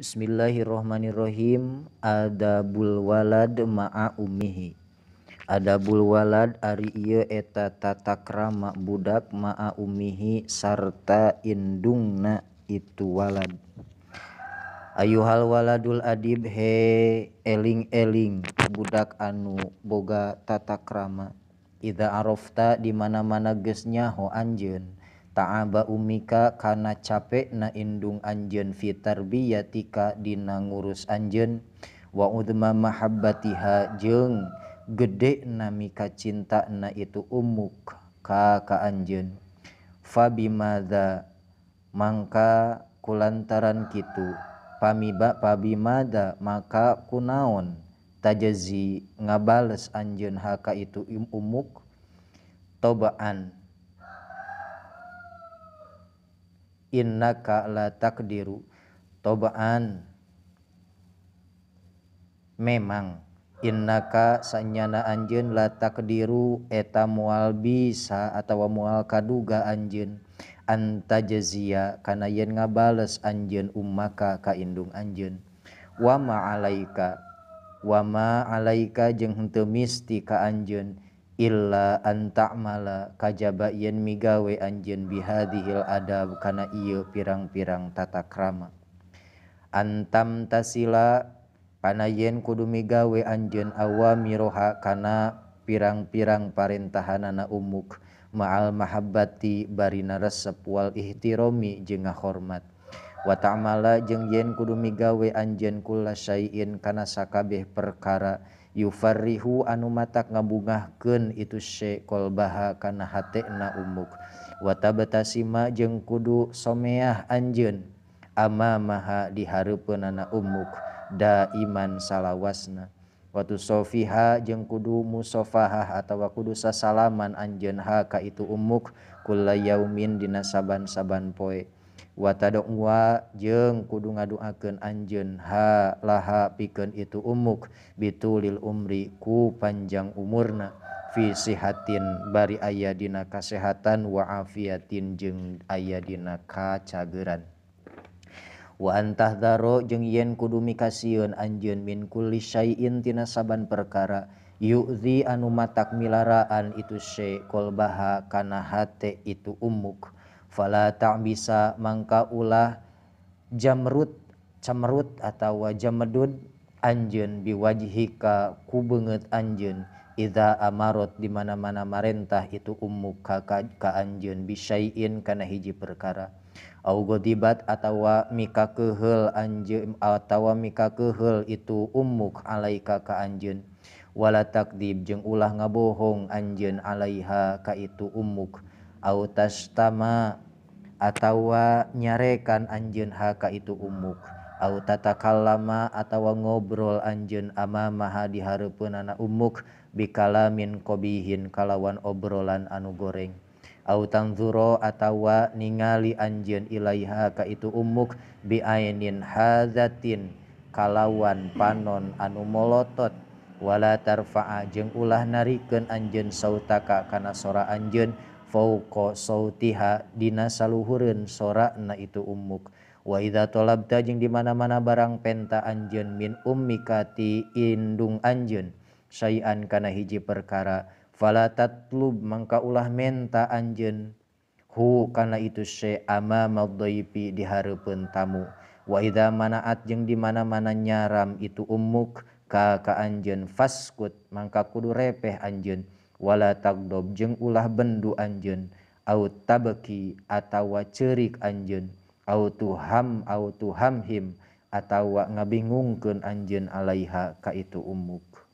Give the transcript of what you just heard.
punya Bismillahirohmanirohim adabulwalad maa Umihi Abulwalad ariiye etatatakrama budak maa umihi sarta inndung na ituwalaad Ayu halwaladul adib he eling eling budak anu bogatataramama Idaarofta dimana-mana gesnya ho anjeun ta'aba umika kana capek na indung anjen fitar biyatika dina ngurus anjen wa udma mahabbatiha jeng gede na mika cinta na itu umuk ka ka anjen fabimada mangka kulantaran kitu pamiba pabimada maka kunaon tajazi ngabales anjen haka itu umuk tobaan punyana ka latakdiru tobaan Hai memang inna ka sanyana anjun latakdiru eta mual bisa atau mual kaduga anjun ta jazia kanaen ngabales anjun umaaka kainndung anjun wama alaika wama alaika jengtu misttika anjun, punya antak mala kajaba yen miggawe anjen bihadihil ada kana iyo pirang-pirang tata krama. Antam Taila pana yen kudu migigawe anjen awa miroha kana pirang-pirarang par taahan anak umuk mahal mahabbaati bariras sepuwal ikhtiiromi jenga hormat. Wata'ma jeungng yen kudu migigawe anjen kul syin kana sakabeh perkara, Yufarihu anu matatak ngabungahken itu she kolbaha kana haek na umuk. Wata batasima je kudu somemeah anjun ama maha diharu penaana umuk da iman salaawana. Watu sofiha je kudu mu sofaah atau kudu saalaman anjen ha ka itu umukkulla yaumin dina saabansban poe. wat wa jeng kudu ngaduakken anjun ha laha piken itu umuk Bitulil umri ku panjang umurna visihatin barii ayadina kasehatan waafiatin jeng ayadina kacageran. Waantahharro jeng yen kudu Mikasiun Anjun minkulli syin Tiaban perkara yukdzi anumatak milaraan itu She qbahakana hate itu umuk. fala ta'bisa mangka ulah jamrut cemrut atau jamedud anjen biwajhika ku beungeut ida amarot di mana-mana marentah itu umuk kakak ka anjeun bisayin karena hiji perkara augodibat godibat atawa mika kehel anjeun atawa mika kehel itu umuk alaika ka anjeun wala takdib jeng ulah ngabohong anjeun alaiha ka itu umuk atasstama attawa nyarekan anjun haka itu umuk. atataal lama attawa ngobrol anjun ama maha diharupun anak umuk bikalamin kobihin kalawan obrolan anu goreng. Autang zurro atawa ningali anjun ila haka itu umuk, biin hazatin, kalawan panon anu molotot,wala tarfa'a jeung ulahnarike anjun sautaka kana sora anjun, Foko sautihadina Luhurun sorakna itu umuk Wahida tholab tajjeng di mana-mana barang penta Anjen min Ummi katindung Anjun sayaan karena hiji perkara fala tatlub Mangka ulah menta Anjen Hu karena itu seama maupi di Har pentamu Wahida mana adjeng di mana-mana nyaram itu umuk kakak Anjen faskud Mangka kudu repeh Anjun. punya wala takdob jeng ulah bendu anjen, a tabki, atawa cerik anjun, a tuham out tuhamhim, a ngabingungken anjen Alaiha ka itu umuk.